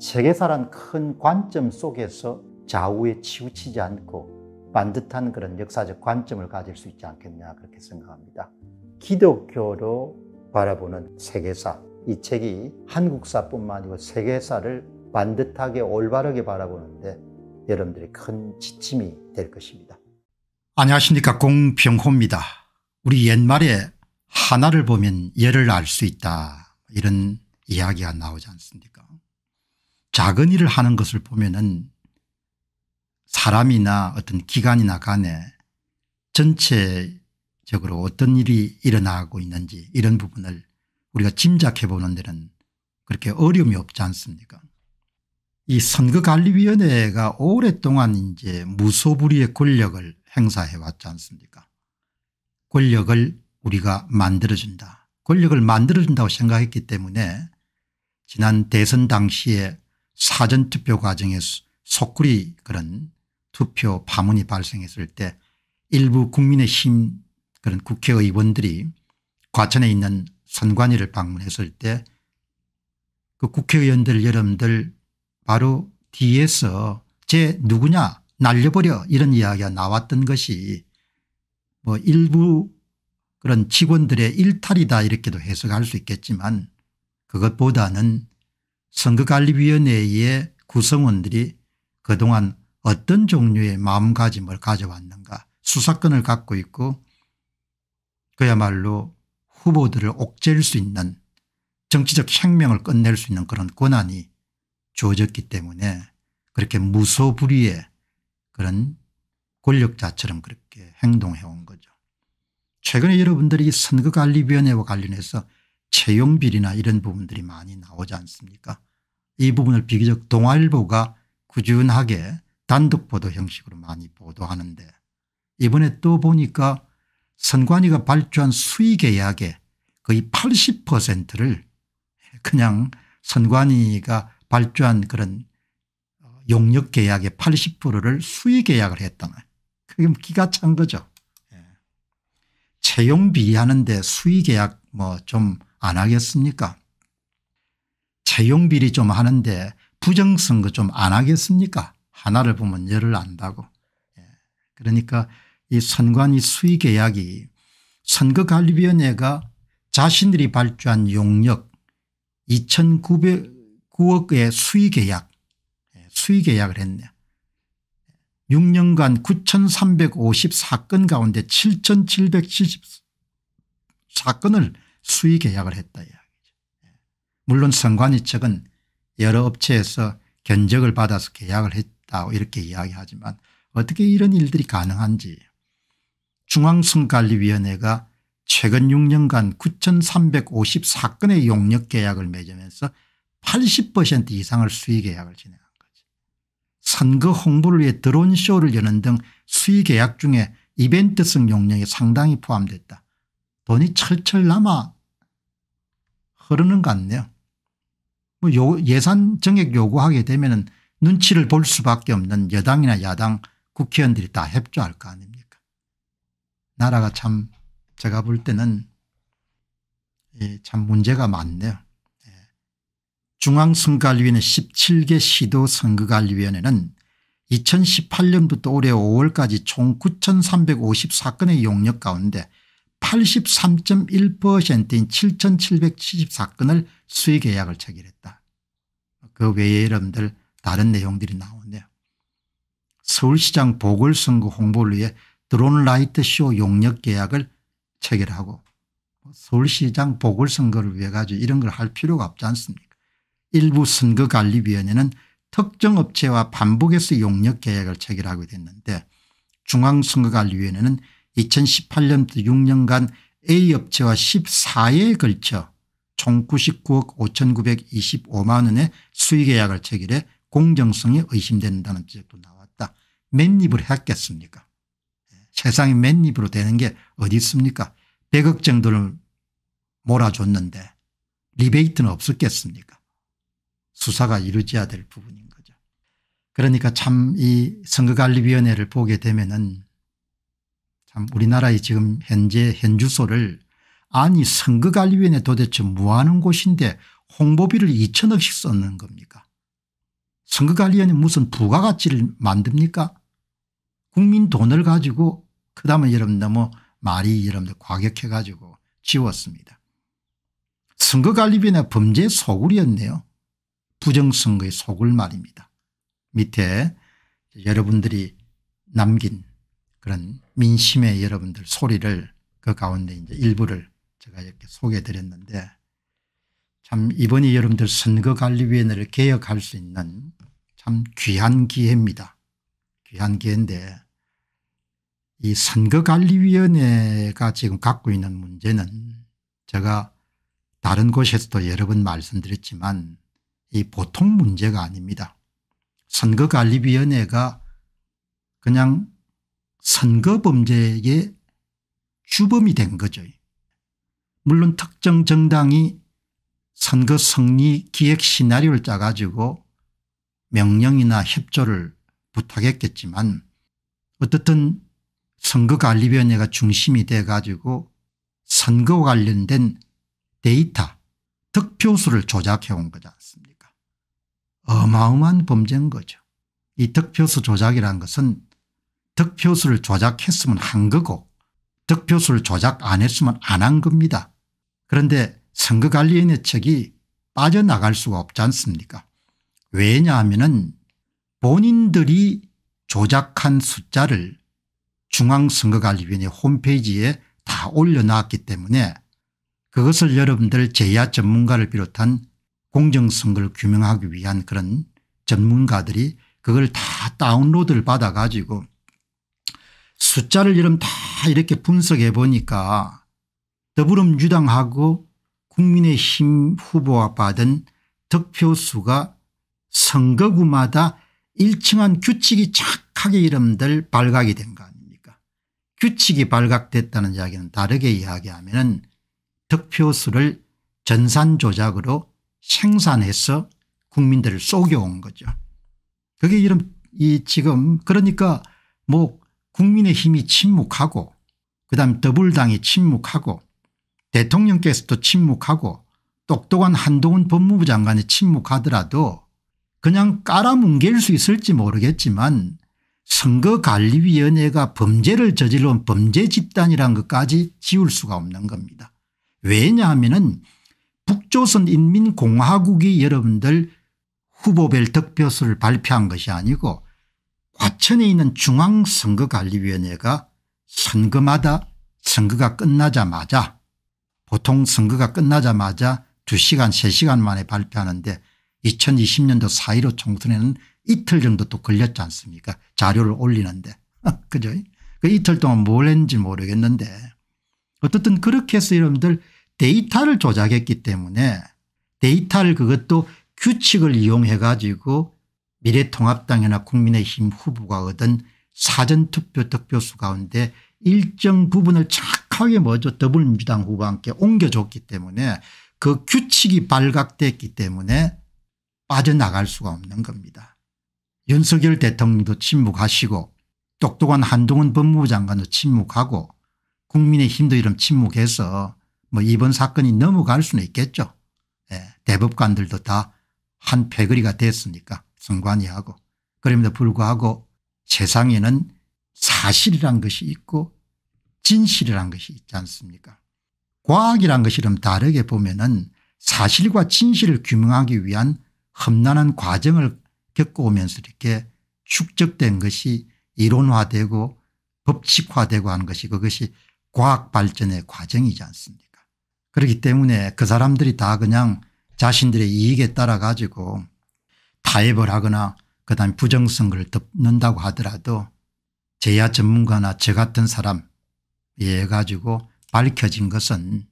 세계사란 큰 관점 속에서 좌우에 치우치지 않고 반듯한 그런 역사적 관점을 가질 수 있지 않겠냐 그렇게 생각합니다. 기독교로 바라보는 세계사 이 책이 한국사뿐만 아니고 세계사를 반듯하게 올바르게 바라보는데 여러분들이 큰 지침이 될 것입니다. 안녕하십니까 공병호입니다. 우리 옛말에 하나를 보면 열을 알수 있다 이런 이야기가 나오지 않습니까 작은 일을 하는 것을 보면은 사람이나 어떤 기관이나 간에 전체적으로 어떤 일이 일어나고 있는지 이런 부분을 우리가 짐작해 보는 데는 그렇게 어려움이 없지 않습니까 이 선거관리위원회가 오랫동안 이제 무소불위의 권력을 행사해 왔지 않습니까 권력을 우리가 만들어준다 권력을 만들어준다고 생각했기 때문에 지난 대선 당시에 사전투표 과정에서 속구리 그런 투표 파문이 발생했을 때 일부 국민의힘 그런 국회의원들이 과천에 있는 선관위를 방문했을 때 그 국회의원들 여러분들 바로 뒤에서 제 누구냐 날려버려 이런 이야기가 나왔던 것이 뭐 일부 그런 직원들의 일탈이다 이렇게도 해석할 수 있겠지만 그것보다는 선거관리위원회의 구성원들이 그동안 어떤 종류의 마음가짐을 가져왔는가 수사권을 갖고 있고 그야말로 후보들을 옥죄일 수 있는 정치적 혁명을 끝낼 수 있는 그런 권한이 주어졌기 때문에 그렇게 무소불위의 그런 권력자처럼 그렇게 행동해온 거죠. 최근에 여러분들이 선거관리위원회와 관련해서 채용 비리나 이런 부분들이 많이 나오지 않습니까 이 부분을 비교적 동아일보가 꾸준하게 단독 보도 형식으로 많이 보도하는데 이번에 또 보니까 선관위가 발주한 수의계약의 거의 80%를 그냥 선관위가 발주한 그런 어, 용역 계약의 80%를 수의 계약을 했다는 그게 뭐 기가 찬 거죠. 예. 채용 비하는데 수의 계약 뭐좀 안 하겠습니까? 채용비리 좀 하는데 부정선거 좀 안 하겠습니까? 하나를 보면 열을 안다고. 예. 그러니까 이 선관위 수의계약이 선거관리위원회가 자신들이 발주한 용역 2,900억의 수의계약 예, 수의계약을 했네요. 6년간 9,354건 가운데 7,770 사건을 수의 계약을 했다 이야기죠. 예. 물론 선관위 측은 여러 업체에서 견적을 받아서 계약을 했다 이렇게 이야기하지만 어떻게 이런 일들이 가능한지 중앙선관리위원회가 최근 6년간 9354건의 용역 계약을 맺으면서 80% 이상을 수의 계약을 진행한 거지. 선거 홍보를 위해 드론쇼를 여는 등 수의 계약 중에 이벤트성 용역이 상당히 포함됐다. 돈이 철철 남아 흐르는 것 같네요. 뭐 예산 정액 요구하게 되면 눈치를 볼 수밖에 없는 여당이나 야당 국회의원들이 다 협조할 거 아닙니까 나라가 참 제가 볼 때는 예, 참 문제가 많네요. 예. 중앙선거관리위원회 17개 시도 선거관리위원회는 2018년부터 올해 5월까지 총 9354건의 용역 가운데 83.1%인 7774건을 수의계약을 체결했다. 그 외에 여러분들 다른 내용들이 나오네요. 서울시장 보궐선거 홍보를 위해 드론 라이트쇼 용역 계약을 체결하고 서울시장 보궐선거를 위해 가지고 이런 걸 할 필요가 없지 않습니까 일부 선거관리위원회는 특정 업체와 반복해서 용역 계약을 체결하게 됐는데 중앙선거관리위원회는 2018년부터 6년간 A업체와 14회에 걸쳐 총 99억 5925만 원의 수의계약을 체결해 공정성이 의심된다는 지적도 나왔다. 맨입으로 했겠습니까 세상에 맨입으로 되는 게 어디 있습니까 100억 정도를 몰아줬는데 리베이트는 없었겠습니까 수사가 이루어져야 될 부분인 거죠. 그러니까 참 이 선거관리위원회를 보게 되면 은참 우리나라의 지금 현재 현주소를 아니 선거관리위원회 도대체 뭐하는 곳인데 홍보비를 2천억씩 썼는 겁니까 선거관리위원회 무슨 부가가치를 만듭니까 국민 돈을 가지고 그다음에 여러분 너무 뭐 말이 여러분들 과격해 가지고 지웠습니다. 선거관리위원회 범죄의 소굴이었네요. 부정선거의 소굴 말입니다. 밑에 여러분들이 남긴 그런 민심의 여러분들 소리를 그 가운데 이제 일부를 제가 이렇게 소개해 드렸는데 참 이번이 여러분들 선거관리위원회를 개혁할 수 있는 참 귀한 기회입니다. 귀한 기회인데 이 선거관리위원회가 지금 갖고 있는 문제는 제가 다른 곳에서도 여러 번 말씀드렸지만 이 보통 문제가 아닙니다. 선거관리위원회가 그냥 선거범죄의 주범이 된 거죠. 물론 특정 정당이 선거 승리 기획 시나리오를 짜가지고 명령이나 협조를 부탁했겠지만 어떻든 선거관리위원회가 중심이 돼가지고 선거와 관련된 데이터 득표수를 조작해온 거지 않습니까 어마어마한 범죄인 거죠. 이 득표수 조작이라는 것은 득표수를 조작했으면 한 거고 득표수를 조작 안 했으면 안 한 겁니다. 그런데 선거관리위원회 측이 빠져나갈 수가 없지 않습니까 왜냐하면 은 본인들이 조작한 숫자를 중앙선거관리위원회 홈페이지에 다 올려놨기 때문에 그것을 여러분들 제야 전문가를 비롯한 공정선거를 규명하기 위한 그런 전문가들이 그걸 다 다운로드를 받아가지고 숫자를 이름 다 이렇게 분석해 보니까 더불어민주당하고 국민의힘 후보와 받은 득표수가 선거구마다 일정한 규칙이 착하게 이름들 발각이 된 거 아닙니까 규칙이 발각됐다는 이야기는 다르게 이야기하면 은 득표수를 전산조작으로 생산해서 국민들을 속여온 거죠. 그게 이름 이 지금 그러니까 뭐 국민의힘이 침묵하고 그다음 더불당이 침묵하고 대통령께서도 침묵하고 똑똑한 한동훈 법무부 장관이 침묵하더라도 그냥 깔아뭉갤 수 있을지 모르겠지만 선거관리위원회가 범죄를 저질러온 범죄 집단이란 것까지 지울 수가 없는 겁니다. 왜냐하면 북조선인민공화국이 여러분들 후보별 득표수를 발표한 것이 아니고 과천에 있는 중앙선거관리위원회가 선거마다 선거가 끝나자마자 보통 선거가 끝나자마자 2시간 3시간 만에 발표하는데 2020년도 4.15 총선에는 이틀 정도 또 걸렸지 않습니까 자료를 올리는데 어, 그죠 그 이틀 동안 뭘 했는지 모르겠는데 어쨌든 그렇게 해서 여러분들 데이터를 조작했기 때문에 데이터를 그것도 규칙을 이용해 가지고 미래통합당이나 국민의힘 후보가 얻은 사전투표 득표수 가운데 일정 부분을 착하게 먼저 더불민주당 후보와 함께 옮겨줬기 때문에 그 규칙이 발각됐기 때문에 빠져나갈 수가 없는 겁니다. 윤석열 대통령도 침묵하시고 똑똑한 한동훈 법무부 장관도 침묵하고 국민의힘도 이런 침묵해서 뭐 이번 사건이 넘어갈 수는 있겠죠. 예, 대법관들도 다 한 패거리가 됐으니까 성관이하고 그럼에도 불구하고 세상에는 사실이란 것이 있고 진실이란 것이 있지 않습니까 과학이란 것이 좀 다르게 보면 은 사실과 진실을 규명하기 위한 험난한 과정을 겪어오면서 이렇게 축적된 것이 이론화되고 법칙화되고 하는 것이 그것이 과학 발전의 과정이지 않습니까 그렇기 때문에 그 사람들이 다 그냥 자신들의 이익에 따라 가지고 타협을 하거나 그다음에 부정선거를 덮는다고 하더라도 제야 전문가나 저 같은 사람에 이 예, 가지고 밝혀진 것은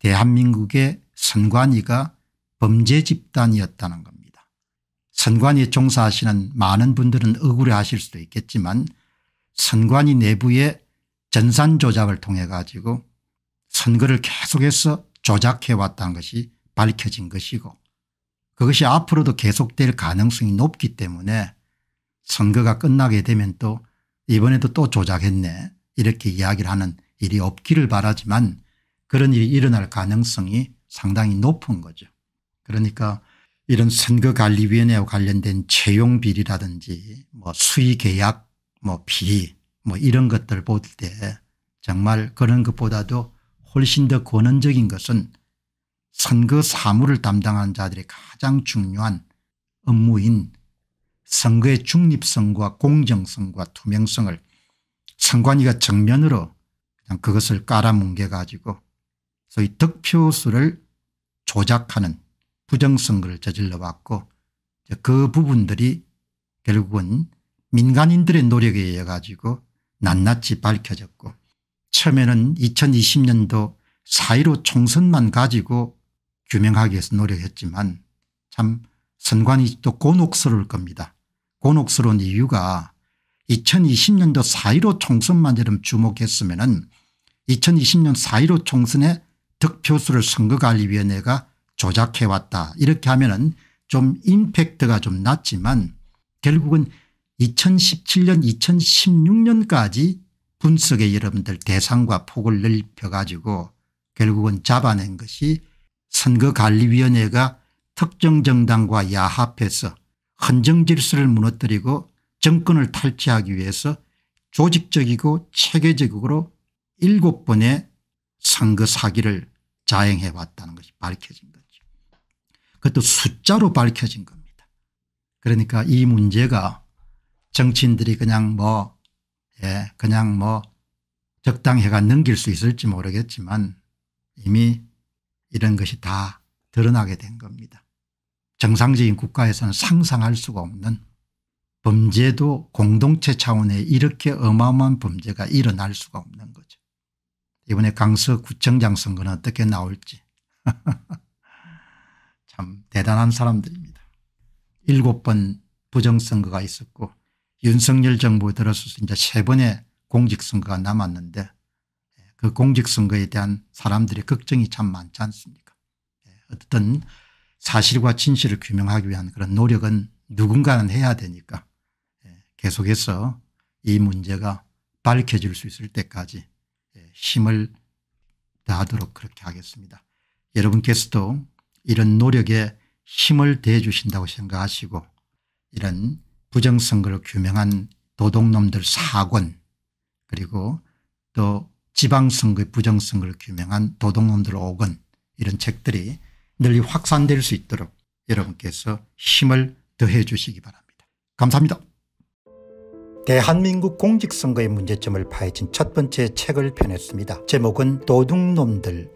대한민국의 선관위가 범죄 집단이었다는 겁니다. 선관위 종사하시는 많은 분들은 억울해하실 수도 있겠지만 선관위 내부의 전산 조작을 통해 가지고 선거를 계속해서 조작해왔다는 것이 밝혀진 것이고 그것이 앞으로도 계속될 가능성이 높기 때문에 선거가 끝나게 되면 또 이번에도 또 조작했네 이렇게 이야기를 하는 일이 없기를 바라지만 그런 일이 일어날 가능성이 상당히 높은 거죠. 그러니까 이런 선거관리위원회와 관련된 채용 비리라든지 뭐 수의계약 뭐 비리 뭐 이런 것들 볼 때 정말 그런 것보다도 훨씬 더 권원적인 것은 선거 사무를 담당하는 자들의 가장 중요한 업무인 선거의 중립성과 공정성과 투명성을 선관위가 정면으로 그냥 그것을 깔아뭉개 가지고 소위 득표수를 조작하는 부정선거를 저질러 왔고 그 부분들이 결국은 민간인들의 노력에 의해 가지고 낱낱이 밝혀졌고 처음에는 2020년도 4.15 총선만 가지고 규명하기 위해서 노력했지만 참 선관위 또 곤혹스러울 겁니다. 곤혹스러운 이유가 2020년도 4.15 총선만처럼 주목했으면 2020년 4.15 총선에 득표수를 선거관리위원회가 조작해왔다 이렇게 하면 은좀 임팩트가 좀 낮지만 결국은 2017년 2016년까지 분석에 여러분들 대상과 폭을 넓혀가지고 결국은 잡아낸 것이 선거관리위원회가 특정 정당과 야합해서 헌정 질서를 무너뜨리고 정권을 탈취하기 위해서 조직적이고 체계적으로 일곱 번의 선거 사기를 자행해 왔다는 것이 밝혀진 거죠. 그것도 숫자로 밝혀진 겁니다. 그러니까 이 문제가 정치인들이 그냥 뭐 예, 그냥 뭐 적당해가 넘길 수 있을지 모르겠지만 이미 이런 것이 다 드러나게 된 겁니다. 정상적인 국가에서는 상상할 수가 없는 범죄도 공동체 차원에 이렇게 어마어마한 범죄가 일어날 수가 없는 거죠. 이번에 강서구청장 선거는 어떻게 나올지 참 대단한 사람들입니다. 일곱 번 부정선거가 있었고 윤석열 정부에 들어서서 이제 세 번의 공직선거가 남았는데 그 공직선거에 대한 사람들의 걱정이 참 많지 않습니까 예, 어떤 사실과 진실을 규명하기 위한 그런 노력은 누군가는 해야 되니까 예, 계속해서 이 문제가 밝혀질 수 있을 때까지 예, 힘을 다하도록 그렇게 하겠습니다. 여러분께서도 이런 노력에 힘을 대주신다고 생각하시고 이런 부정선거를 규명한 도둑놈들 사권 그리고 또 지방선거의 부정선거를 규명한 도둑놈들 5권 이런 책들이 널리 확산될 수 있도록 여러분께서 힘을 더해 주시기 바랍니다. 감사합니다. 대한민국 공직선거의 문제점을 파헤친 첫 번째 책을 펴냈습니다. 제목은 도둑놈들